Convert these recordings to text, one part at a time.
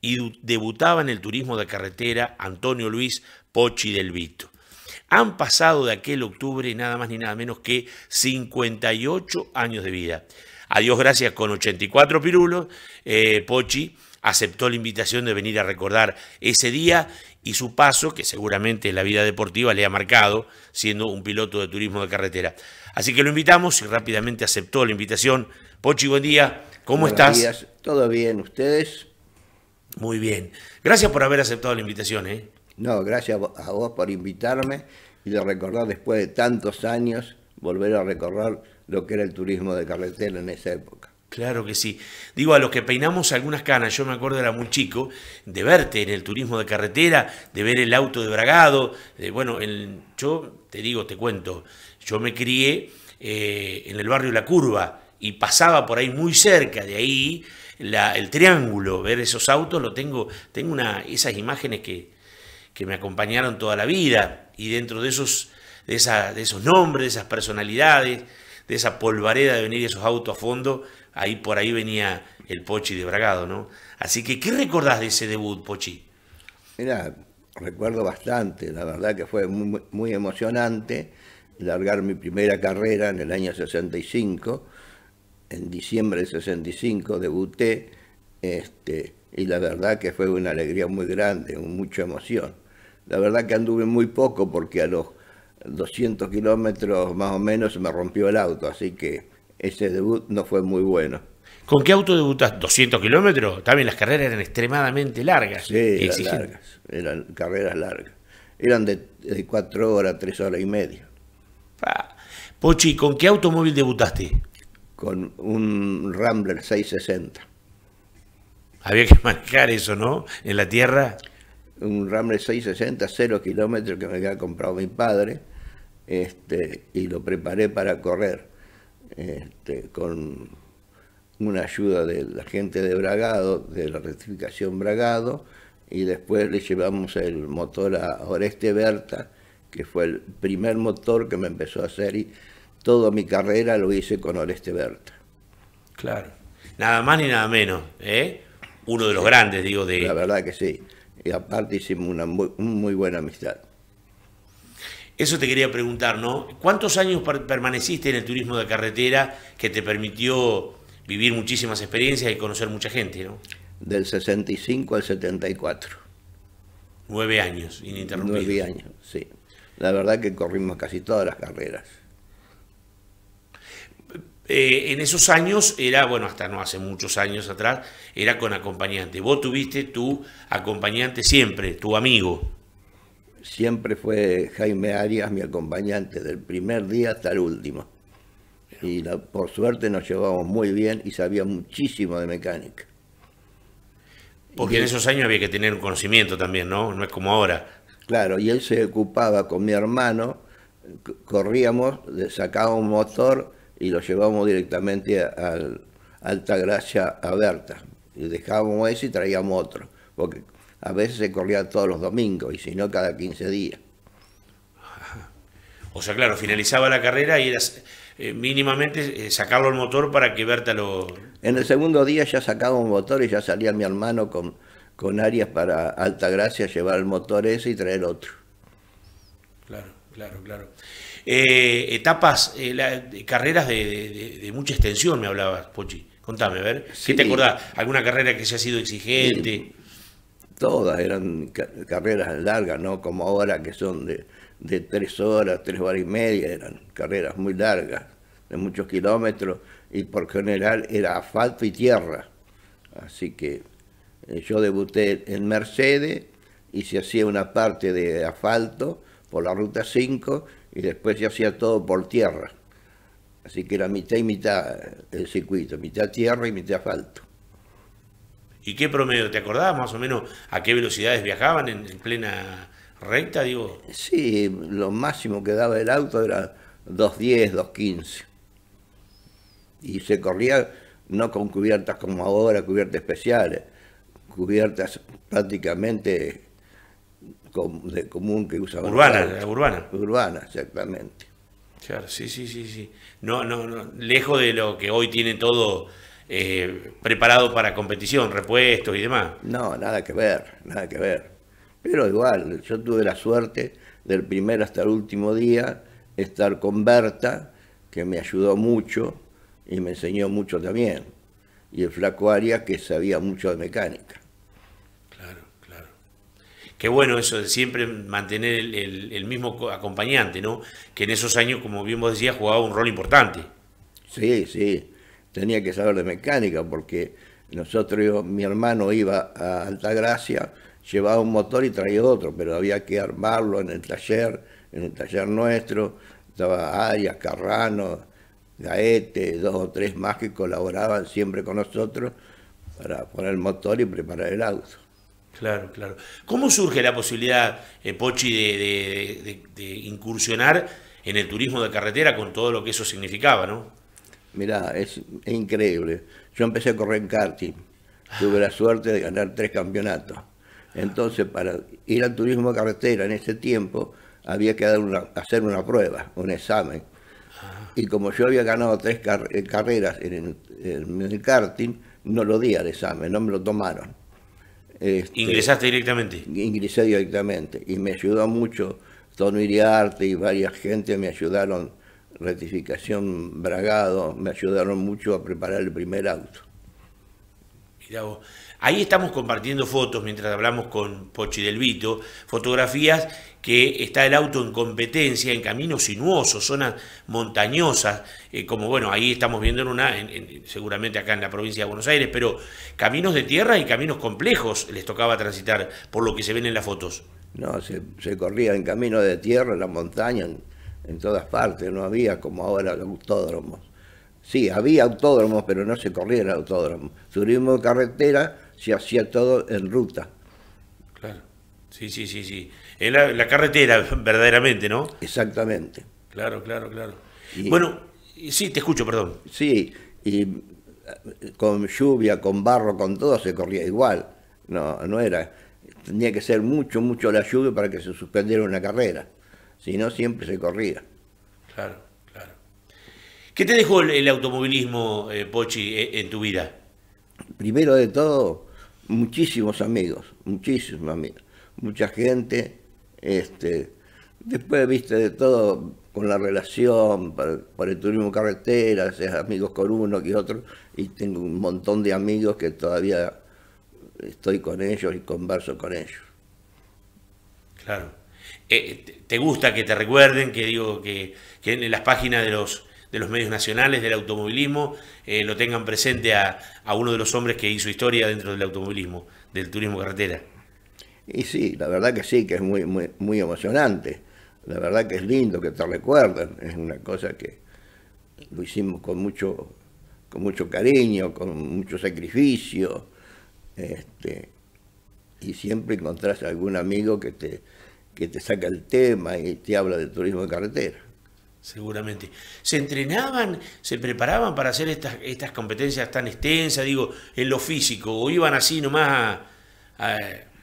y debutaba en el turismo de carretera Antonio Luis Pochi del Vito. Han pasado de aquel octubre nada más ni nada menos que 58 años de vida. adiós gracias, con 84 pirulos, eh, Pochi aceptó la invitación de venir a recordar ese día y su paso, que seguramente la vida deportiva le ha marcado, siendo un piloto de turismo de carretera. Así que lo invitamos y rápidamente aceptó la invitación. Pochi, buen día. ¿Cómo estás? Días. Todo bien, ¿ustedes? Muy bien. Gracias por haber aceptado la invitación. ¿eh? No, gracias a vos por invitarme y de recordar después de tantos años, volver a recordar lo que era el turismo de carretera en esa época. Claro que sí. Digo, a los que peinamos algunas canas, yo me acuerdo era muy chico, de verte en el turismo de carretera, de ver el auto de Bragado. de bueno, el, yo te digo, te cuento, yo me crié eh, en el barrio La Curva, y pasaba por ahí muy cerca de ahí el triángulo, ver esos autos, lo tengo, tengo una, esas imágenes que, que me acompañaron toda la vida y dentro de esos, de, esa, de esos nombres, de esas personalidades, de esa polvareda de venir esos autos a fondo, ahí por ahí venía el Pochi de Bragado, ¿no? Así que, ¿qué recordás de ese debut, Pochi? Mira, recuerdo bastante, la verdad que fue muy, muy emocionante largar mi primera carrera en el año 65 en diciembre del 65 debuté, este, y la verdad que fue una alegría muy grande, mucha emoción. La verdad que anduve muy poco porque a los 200 kilómetros más o menos me rompió el auto, así que ese debut no fue muy bueno. ¿Con qué auto debutaste? ¿200 kilómetros? También las carreras eran extremadamente largas. Sí, eran eran carreras largas. Eran de, 4 horas, 3 horas y media. Pochi, ¿con qué automóvil debutaste? con un Rambler 660. Había que manejar eso, ¿no? En la tierra. Un Rambler 660, cero kilómetros que me había comprado mi padre este, y lo preparé para correr este, con una ayuda de la gente de Bragado, de la rectificación Bragado, y después le llevamos el motor a Oreste Berta, que fue el primer motor que me empezó a hacer y toda mi carrera lo hice con Oreste Berta. Claro. Nada más ni nada menos, ¿eh? Uno de los grandes, digo, de... La verdad que sí. Y aparte hicimos una muy, muy buena amistad. Eso te quería preguntar, ¿no? ¿Cuántos años permaneciste en el turismo de carretera que te permitió vivir muchísimas experiencias y conocer mucha gente, ¿no? Del 65 al 74. Nueve años ininterrumpidos. Nueve años, sí. La verdad que corrimos casi todas las carreras. Eh, en esos años era, bueno, hasta no hace muchos años atrás, era con acompañante. Vos tuviste tu acompañante siempre, tu amigo. Siempre fue Jaime Arias mi acompañante, del primer día hasta el último. Y por suerte nos llevamos muy bien y sabía muchísimo de mecánica. Porque en esos años había que tener un conocimiento también, ¿no? No es como ahora. Claro, y él se ocupaba con mi hermano, corríamos, sacaba un motor, y lo llevamos directamente al Altagracia a Berta. Y dejábamos ese y traíamos otro, porque a veces se corría todos los domingos y si no cada 15 días. O sea, claro, finalizaba la carrera y era eh, mínimamente eh, sacarlo el motor para que Berta lo... En el segundo día ya sacaba un motor y ya salía mi hermano con, con Arias para Gracia, llevar el motor ese y traer otro. Claro, claro, claro. Eh, etapas, eh, carreras de, mucha extensión, me hablabas, Pochi. Contame, a ver, ¿qué te acordás? ¿Alguna carrera que se ha sido exigente? Todas eran carreras largas, ¿no? Como ahora que son de, tres horas, tres horas y media, eran carreras muy largas, de muchos kilómetros, y por general era asfalto y tierra. Así que eh, yo debuté en Mercedes y se hacía una parte de asfalto por la ruta 5 y después ya hacía todo por tierra. Así que era mitad y mitad el circuito, mitad tierra y mitad asfalto. ¿Y qué promedio? ¿Te acordabas más o menos a qué velocidades viajaban en, en plena recta, digo? Sí, lo máximo que daba el auto era 2.10, 2.15. Y se corría no con cubiertas como ahora, cubiertas especiales, cubiertas prácticamente de común que usa urbana urbana urbana exactamente claro sí sí sí sí no no, no. lejos de lo que hoy tiene todo eh, preparado para competición repuestos y demás no nada que ver nada que ver pero igual yo tuve la suerte del primer hasta el último día estar con Berta que me ayudó mucho y me enseñó mucho también y el flaco Aria, que sabía mucho de mecánica Qué bueno eso de siempre mantener el, mismo acompañante, ¿no? Que en esos años, como bien vos decías, jugaba un rol importante. Sí, sí. Tenía que saber de mecánica porque nosotros, mi hermano iba a Altagracia, llevaba un motor y traía otro, pero había que armarlo en el taller, en el taller nuestro. Estaba Arias, Carrano, Gaete, dos o tres más que colaboraban siempre con nosotros para poner el motor y preparar el auto. Claro, claro. ¿Cómo surge la posibilidad, eh, Pochi, de, incursionar en el turismo de carretera con todo lo que eso significaba, no? Mirá, es, increíble. Yo empecé a correr en karting. Tuve la suerte de ganar tres campeonatos. Entonces, para ir al turismo de carretera en ese tiempo, había que dar hacer una prueba, un examen. Ah. Y como yo había ganado tres eh, carreras en el, en el karting, no lo di al examen, no me lo tomaron. Este, ¿Ingresaste directamente? Ingresé directamente y me ayudó mucho Tono Iriarte y varias gente me ayudaron, Ratificación Bragado, me ayudaron mucho a preparar el primer auto. Ahí estamos compartiendo fotos mientras hablamos con Pochi del Vito, fotografías que está el auto en competencia, en caminos sinuosos, zonas montañosas, eh, como bueno, ahí estamos viendo en una, seguramente acá en la provincia de Buenos Aires, pero caminos de tierra y caminos complejos les tocaba transitar, por lo que se ven en las fotos. No, se, corría en caminos de tierra, en las montañas, en, todas partes, no había como ahora los autódromos. Sí, había autódromos, pero no se corría el autódromo. Turismo carretera se hacía todo en ruta. Claro. Sí, sí, sí, sí. En la, carretera, verdaderamente, ¿no? Exactamente. Claro, claro, claro. Y, bueno, sí, te escucho, perdón. Sí, y eh, con lluvia, con barro, con todo se corría igual. No, no era. Tenía que ser mucho, mucho la lluvia para que se suspendiera una carrera. Si no, siempre se corría. Claro, claro. ¿Qué te dejó el, automovilismo, eh, Pochi, e, en tu vida? primero de todo, muchísimos amigos, muchísimos amigos, mucha gente, este, después viste de todo con la relación, por, el turismo carretera, haces amigos con uno que otro, y tengo un montón de amigos que todavía estoy con ellos y converso con ellos. Claro. Eh, ¿Te gusta que te recuerden, que digo, que, que en las páginas de los de los medios nacionales, del automovilismo, eh, lo tengan presente a, uno de los hombres que hizo historia dentro del automovilismo, del turismo carretera. Y sí, la verdad que sí, que es muy, muy, emocionante. La verdad que es lindo que te recuerden. Es una cosa que lo hicimos con mucho, con mucho cariño, con mucho sacrificio. Este, y siempre encontrás algún amigo que te, que te saca el tema y te habla del turismo de carretera seguramente. ¿Se entrenaban, se preparaban para hacer estas, estas competencias tan extensas, digo, en lo físico? ¿O iban así nomás a,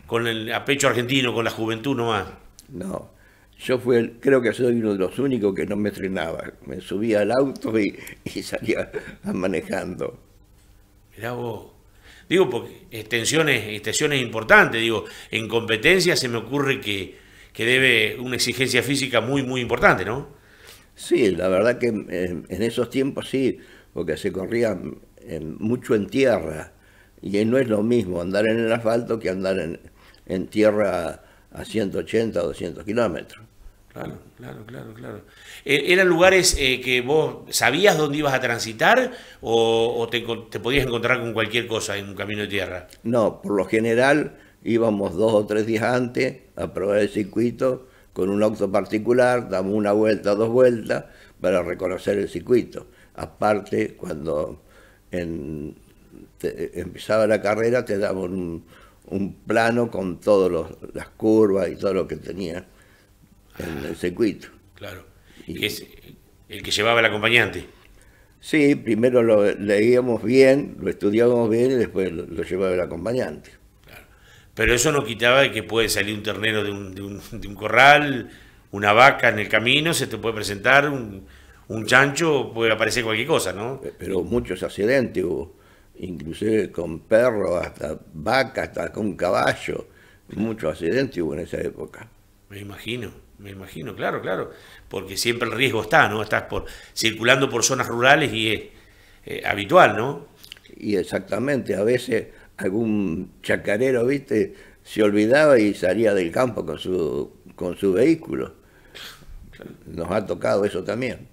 con el, pecho argentino, con la juventud nomás? No, yo creo que soy uno de los únicos que no me entrenaba. Me subía al auto y, salía manejando. Mirá vos. Digo, porque extensiones, extensiones importantes, digo, en competencia se me ocurre que debe una exigencia física muy, muy importante, ¿no? Sí, la verdad que eh, en, esos tiempos sí, porque se corría eh, mucho en tierra y no es lo mismo andar en el asfalto que andar en, tierra a 180 o 200 kilómetros. Claro, claro, claro, claro. E, ¿Eran lugares eh, que vos sabías dónde ibas a transitar o, te, te, podías encontrar con cualquier cosa en un camino de tierra? No, por lo general íbamos dos o tres días antes a probar el circuito con un auto particular, damos una vuelta, dos vueltas, para reconocer el circuito. Aparte, cuando empezaba la carrera, te daban un, plano con todas las curvas y todo lo que tenía en el ah, circuito. Claro. Y, es el que llevaba el acompañante. Sí, primero lo leíamos bien, lo estudiábamos bien y después lo llevaba el acompañante. Pero eso no quitaba que puede salir un ternero de un, corral, una vaca en el camino, se te puede presentar un, chancho, puede aparecer cualquier cosa, ¿no? Eh, pero muchos accidentes hubo, inclusive con perros, hasta vacas, hasta con caballo, muchos accidentes hubo en esa época. Me imagino, me imagino, claro, claro, porque siempre el riesgo está, ¿no? Estás por, circulando por zonas rurales y es eh, habitual, ¿no? Y exactamente, a veces algún chacarero, viste, se olvidaba y salía del campo con su, con su vehículo. Nos ha tocado eso también.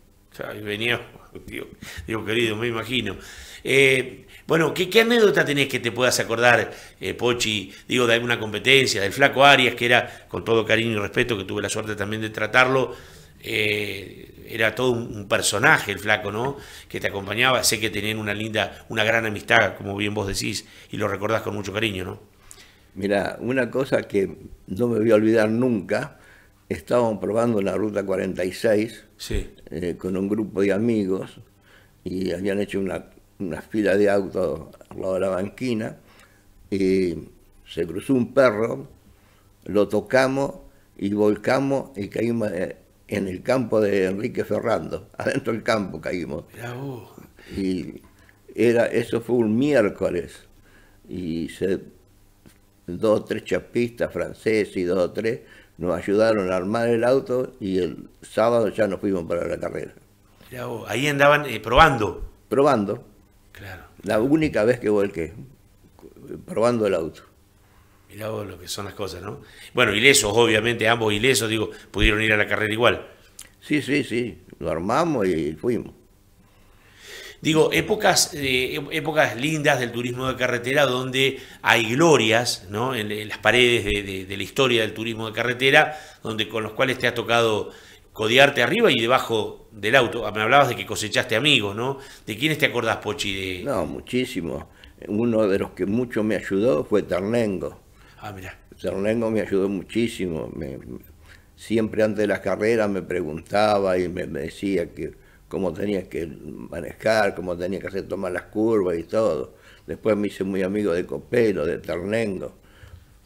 venía, digo, querido, me imagino. Eh, bueno, ¿qué, anécdota tenés que te puedas acordar, eh, Pochi, digo, de alguna competencia, del flaco Arias, que era, con todo cariño y respeto, que tuve la suerte también de tratarlo, eh, era todo un personaje el flaco, ¿no? Que te acompañaba, sé que tenían una linda, una gran amistad, como bien vos decís, y lo recordás con mucho cariño, ¿no? Mira, una cosa que no me voy a olvidar nunca, Estábamos probando la Ruta 46 eh, con un grupo de amigos y habían hecho una, fila de autos al lado de la banquina y se cruzó un perro, lo tocamos y volcamos y caímos... Eh, en el campo de Enrique Ferrando, adentro del campo caímos. Y era, eso fue un miércoles, y dos o tres chapistas franceses y dos o tres nos ayudaron a armar el auto y el sábado ya nos fuimos para la carrera. ahí andaban eh, probando. Probando. Claro. La única vez que volqué, probando el auto. Mirá vos lo que son las cosas, ¿no? Bueno, ilesos, obviamente, ambos ilesos, digo, pudieron ir a la carrera igual. Sí, sí, sí, lo armamos y fuimos. Digo, épocas, eh, épocas lindas del turismo de carretera donde hay glorias, ¿no? En, las paredes de, la historia del turismo de carretera, donde con los cuales te ha tocado codiarte arriba y debajo del auto. Ah, me hablabas de que cosechaste amigos, ¿no? ¿De quiénes te acordás, Pochi? No, muchísimo. Uno de los que mucho me ayudó fue Tarlengo Ah, me ayudó muchísimo. siempre antes de las carreras me preguntaba y me, decía que cómo tenía que manejar, cómo tenía que hacer tomar las curvas y todo. Después me hice muy amigo de Copelo, de Ternengo.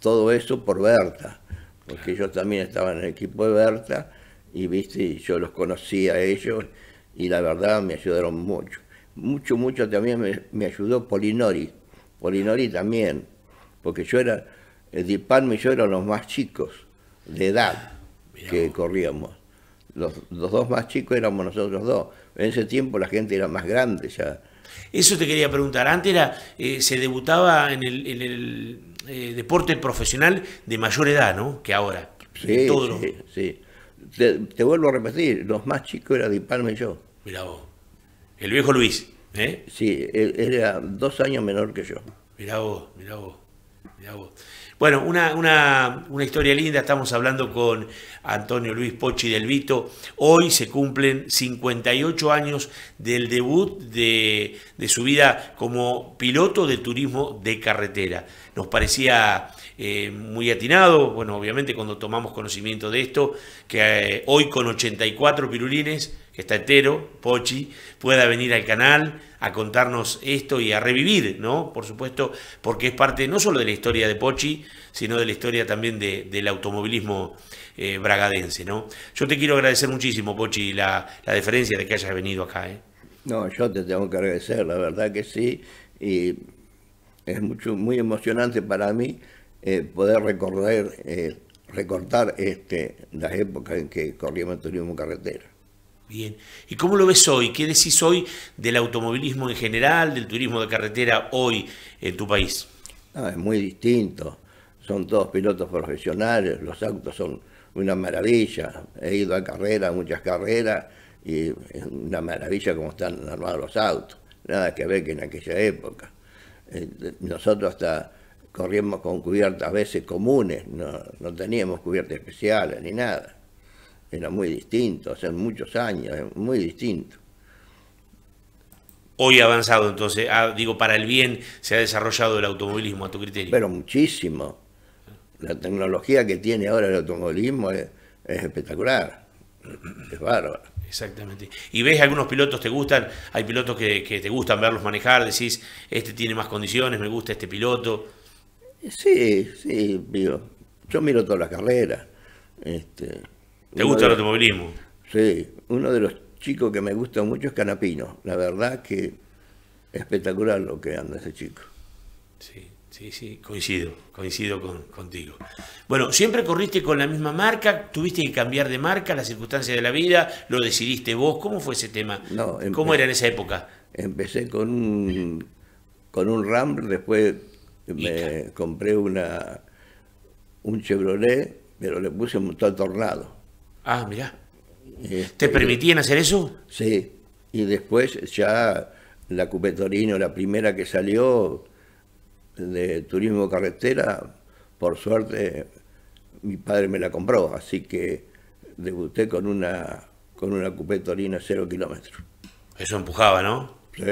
Todo eso por Berta, porque yo también estaba en el equipo de Berta y viste, yo los conocía a ellos y la verdad me ayudaron mucho. Mucho, mucho también me ayudó Polinori. Polinori también, porque yo era, Dipalme y yo eran los más chicos de edad que corríamos. Los, dos más chicos éramos nosotros dos. En ese tiempo la gente era más grande ya. Eso te quería preguntar. Antes era, eh, se debutaba en el, eh, deporte profesional de mayor edad, ¿no? Que ahora. Sí, sí, Te, vuelvo a repetir, los más chicos eran Di y yo. Mira vos. El viejo Luis, ¿eh? Sí, era dos años menor que yo. mira vos, mira vos, Mira vos. Bueno, una, una, historia linda, estamos hablando con Antonio Luis Pochi del Vito. Hoy se cumplen 58 años del debut de, su vida como piloto de turismo de carretera. Nos parecía eh, muy atinado, bueno, obviamente cuando tomamos conocimiento de esto, que eh, hoy con 84 pirulines que está entero, Pochi, pueda venir al canal a contarnos esto y a revivir, ¿no? Por supuesto, porque es parte no solo de la historia de Pochi, sino de la historia también del automovilismo eh, bragadense, ¿no? Yo te quiero agradecer muchísimo, Pochi, la, la deferencia de que hayas venido acá, ¿eh? No, yo te tengo que agradecer, la verdad que sí, y es mucho, muy emocionante para mí eh, poder recordar, eh, recortar este, las épocas en que corríamos turismo carretera. Bien. ¿Y cómo lo ves hoy? ¿Qué decís hoy del automovilismo en general, del turismo de carretera hoy en tu país? es muy distinto. Son todos pilotos profesionales, los autos son una maravilla. He ido a carreras, muchas carreras, y es una maravilla cómo están armados los autos. Nada que ver que en aquella época. Eh, nosotros hasta corríamos con cubiertas a veces comunes, no, no teníamos cubiertas especiales ni nada era muy distinto, hace muchos años, muy distinto. Hoy ha avanzado, entonces, ah, digo, para el bien se ha desarrollado el automovilismo a tu criterio. Pero muchísimo. La tecnología que tiene ahora el automovilismo es, espectacular, es bárbaro. Exactamente. Y ves algunos pilotos te gustan, hay pilotos que, te gustan verlos manejar, decís, este tiene más condiciones, me gusta este piloto. Sí, sí, digo, yo miro todas las carreras. Este, ¿Te gusta el automovilismo? Sí, uno de los chicos que me gusta mucho es Canapino. La verdad que espectacular lo que anda ese chico. Sí, sí, sí, coincido, coincido contigo. Bueno, siempre corriste con la misma marca, tuviste que cambiar de marca, las circunstancias de la vida, lo decidiste vos, ¿cómo fue ese tema? No, em- ¿Cómo era en esa época? Empecé con un, con un Ram, después me compré una, un Chevrolet, pero le puse un motor tornado. Ah, mirá. ¿Te este, permitían hacer eso? Sí, y después ya la Cupetorino, la primera que salió de turismo carretera, por suerte mi padre me la compró, así que debuté con una con una Cupetorino cero kilómetros. Eso empujaba, ¿no? Sí,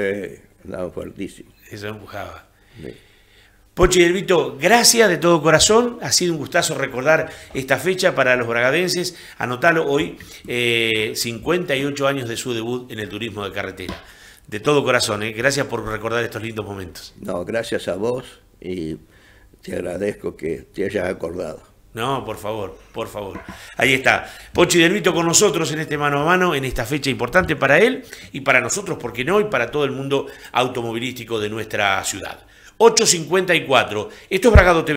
andaba fuertísimo. Eso empujaba. Sí. Pochi del gracias de todo corazón. Ha sido un gustazo recordar esta fecha para los bragadenses. Anotalo hoy, 58 eh, años de su debut en el turismo de carretera. De todo corazón, eh. gracias por recordar estos lindos momentos. No, gracias a vos y te agradezco que te hayas acordado. No, por favor, por favor. Ahí está. Pochi del con nosotros en este mano a mano, en esta fecha importante para él y para nosotros, porque no, y para todo el mundo automovilístico de nuestra ciudad. 854. Esto es Bragado TV.